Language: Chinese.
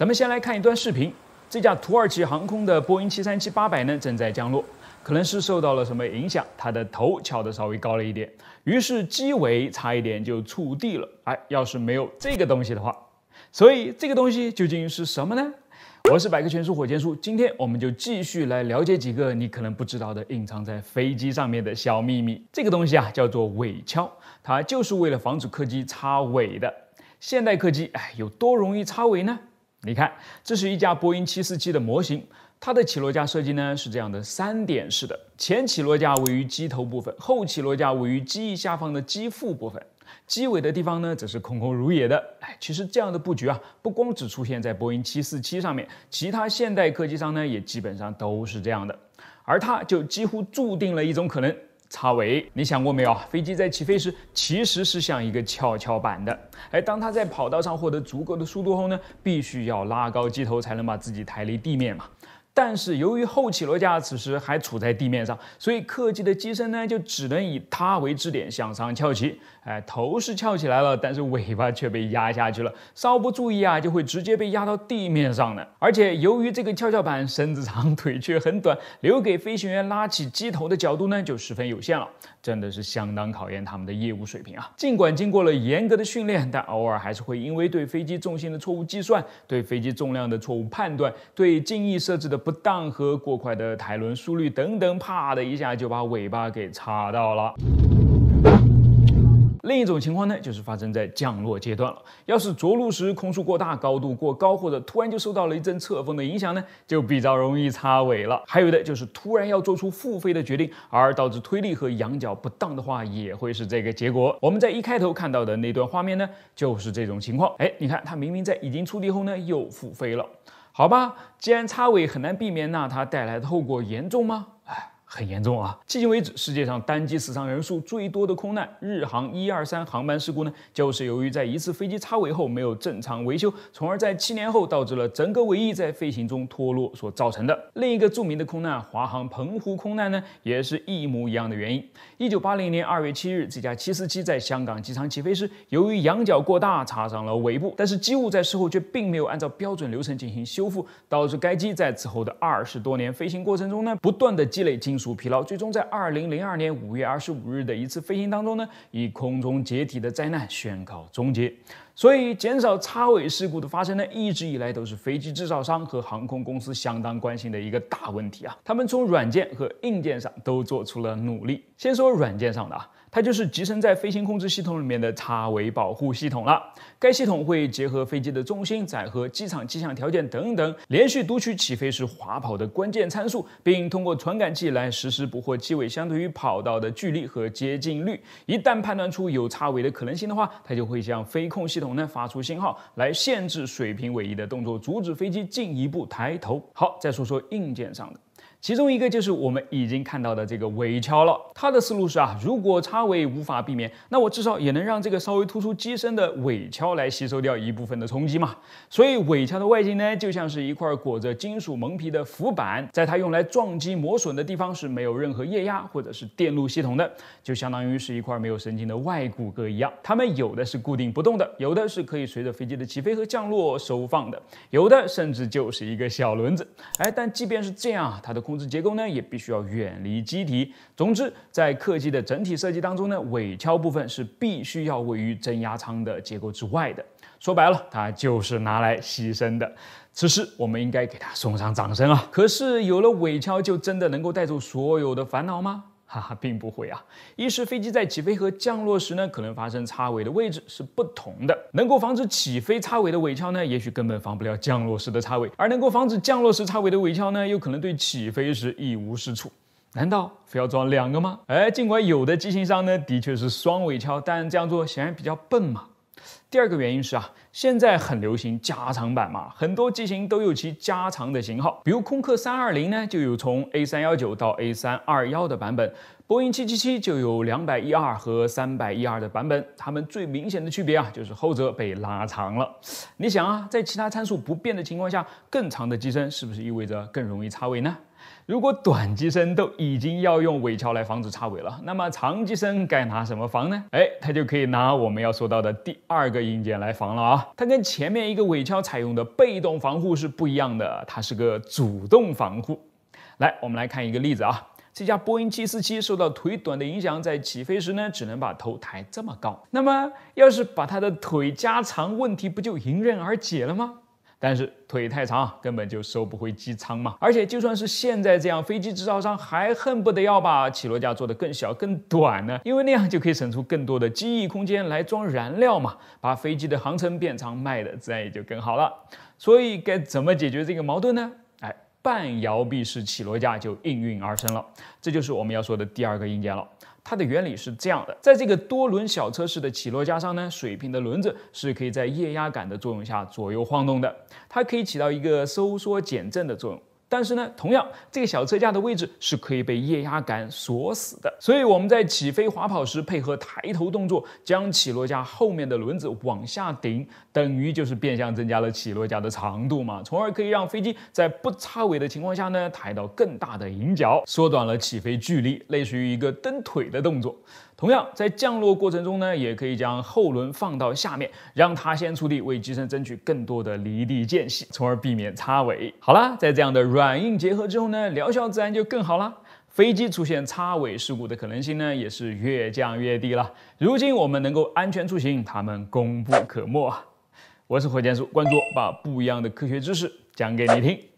咱们先来看一段视频，这架土耳其航空的波音七三七八百呢正在降落，可能是受到了什么影响，它的头翘得稍微高了一点，于是机尾差一点就触地了。哎，要是没有这个东西的话，所以这个东西究竟是什么呢？我是百科全书火箭叔，今天我们就继续来了解几个你可能不知道的隐藏在飞机上面的小秘密。这个东西啊叫做尾敲，它就是为了防止客机插尾的。现代客机哎有多容易插尾呢？你看，这是一架波音七四七的模型，它的起落架设计呢是这样的三点式的，前起落架位于机头部分，后起落架位于机翼下方的机腹部分，机尾的地方呢则是空空如也的。哎，其实这样的布局啊，不光只出现在波音七四七上面，其他现代客机上呢也基本上都是这样的，而它就几乎注定了一种可能。插尾，你想过没有？飞机在起飞时其实是像一个跷跷板的，哎，当它在跑道上获得足够的速度后呢，必须要拉高机头才能把自己抬离地面嘛。但是由于后起落架此时还处在地面上，所以客机的机身呢就只能以它为支点向上翘起。哎，头是翘起来了，但是尾巴却被压下去了。稍不注意啊，就会直接被压到地面上呢。而且由于这个跷跷板身子长，腿却很短，留给飞行员拉起机头的角度呢就十分有限了，真的是相当考验他们的业务水平啊。尽管经过了严格的训练，但偶尔还是会因为对飞机重心的错误计算、对飞机重量的错误判断、对襟翼设置的不当和过快的抬轮速率等等，啪的一下就把尾巴给插到了。另一种情况呢，就是发生在降落阶段了。要是着陆时空速过大、高度过高，或者突然就受到了一阵侧风的影响呢，就比较容易插尾了。还有的就是突然要做出复飞的决定，而导致推力和仰角不当的话，也会是这个结果。我们在一开头看到的那段画面呢，就是这种情况。哎，你看，它明明在已经触地后呢，又复飞了。好吧，既然插尾很难避免，那它带来的后果严重吗？哎。很严重啊！迄今为止，世界上单机死伤人数最多的空难——日航一二三航班事故呢，就是由于在一次飞机擦尾后没有正常维修，从而在七年后导致了整个尾翼在飞行中脱落所造成的。另一个著名的空难——华航澎湖空难呢，也是一模一样的原因。一九八零年二月七日，这架七四七在香港机场起飞时，由于仰角过大擦上了尾部，但是机务在事后却并没有按照标准流程进行修复，导致该机在此后的二十多年飞行过程中呢，不断的积累金。属疲劳，最终在二零零二年五月二十五日的一次飞行当中呢，以空中解体的灾难宣告终结。所以，减少插尾事故的发生呢，一直以来都是飞机制造商和航空公司相当关心的一个大问题啊。他们从软件和硬件上都做出了努力。先说软件上的，啊。它就是集成在飞行控制系统里面的插尾保护系统了。该系统会结合飞机的重心载荷、机场气象条件等等，连续读取起飞时滑跑的关键参数，并通过传感器来。实时捕获机尾相对于跑道的距离和接近率，一旦判断出有差尾的可能性的话，它就会向飞控系统呢发出信号，来限制水平尾翼的动作，阻止飞机进一步抬头。好，再说说硬件上的。其中一个就是我们已经看到的这个尾敲了。它的思路是啊，如果插尾无法避免，那我至少也能让这个稍微突出机身的尾敲来吸收掉一部分的冲击嘛。所以尾敲的外形呢，就像是一块裹着金属蒙皮的浮板，在它用来撞击磨损的地方是没有任何液压或者是电路系统的，就相当于是一块没有神经的外骨骼一样。它们有的是固定不动的，有的是可以随着飞机的起飞和降落收放的，有的甚至就是一个小轮子。哎，但即便是这样，它的。控制结构呢，也必须要远离机体。总之，在客机的整体设计当中呢，尾翘部分是必须要位于增压舱的结构之外的。说白了，它就是拿来牺牲的。此时，我们应该给它送上掌声啊！可是，有了尾敲，就真的能够带走所有的烦恼吗？哈 哈，并不会啊。一是飞机在起飞和降落时呢，可能发生插尾的位置是不同的。能够防止起飞插尾的尾翘呢，也许根本防不了降落时的插尾；而能够防止降落时插尾的尾翘呢，又可能对起飞时一无是处。难道非要装两个吗？哎，尽管有的机型上呢，的确是双尾翘，但这样做显然比较笨嘛。第二个原因是啊，现在很流行加长版嘛，很多机型都有其加长的型号，比如空客三二零呢就有从 A 三幺九到 A 三二幺的版本，波音七七七就有两百一二和三百一二的版本，它们最明显的区别啊就是后者被拉长了。你想啊，在其他参数不变的情况下，更长的机身是不是意味着更容易插位呢？如果短机身都已经要用尾翘来防止插尾了，那么长机身该拿什么防呢？哎，它就可以拿我们要说到的第二个硬件来防了啊！它跟前面一个尾翘采用的被动防护是不一样的，它是个主动防护。来，我们来看一个例子啊，这架波音七四七受到腿短的影响，在起飞时呢，只能把头抬这么高。那么，要是把它的腿加长，问题不就迎刃而解了吗？但是腿太长，根本就收不回机舱嘛。而且就算是现在这样，飞机制造商还恨不得要把起落架做得更小、更短呢，因为那样就可以省出更多的机翼空间来装燃料嘛，把飞机的航程变长卖的自然也就更好了。所以该怎么解决这个矛盾呢？哎，半摇臂式起落架就应运而生了。这就是我们要说的第二个硬件了。它的原理是这样的，在这个多轮小车式的起落架上呢，水平的轮子是可以在液压杆的作用下左右晃动的，它可以起到一个收缩减震的作用。但是呢，同样这个小车架的位置是可以被液压杆锁死的，所以我们在起飞滑跑时，配合抬头动作，将起落架后面的轮子往下顶，等于就是变相增加了起落架的长度嘛，从而可以让飞机在不擦尾的情况下呢，抬到更大的引角，缩短了起飞距离，类似于一个蹬腿的动作。同样在降落过程中呢，也可以将后轮放到下面，让它先触地，为机身争取更多的离地间隙，从而避免擦尾。好啦，在这样的软软硬结合之后呢，疗效自然就更好了。飞机出现擦尾事故的可能性呢，也是越降越低了。如今我们能够安全出行，他们功不可没啊！我是火箭叔，关注我，把不一样的科学知识讲给你听。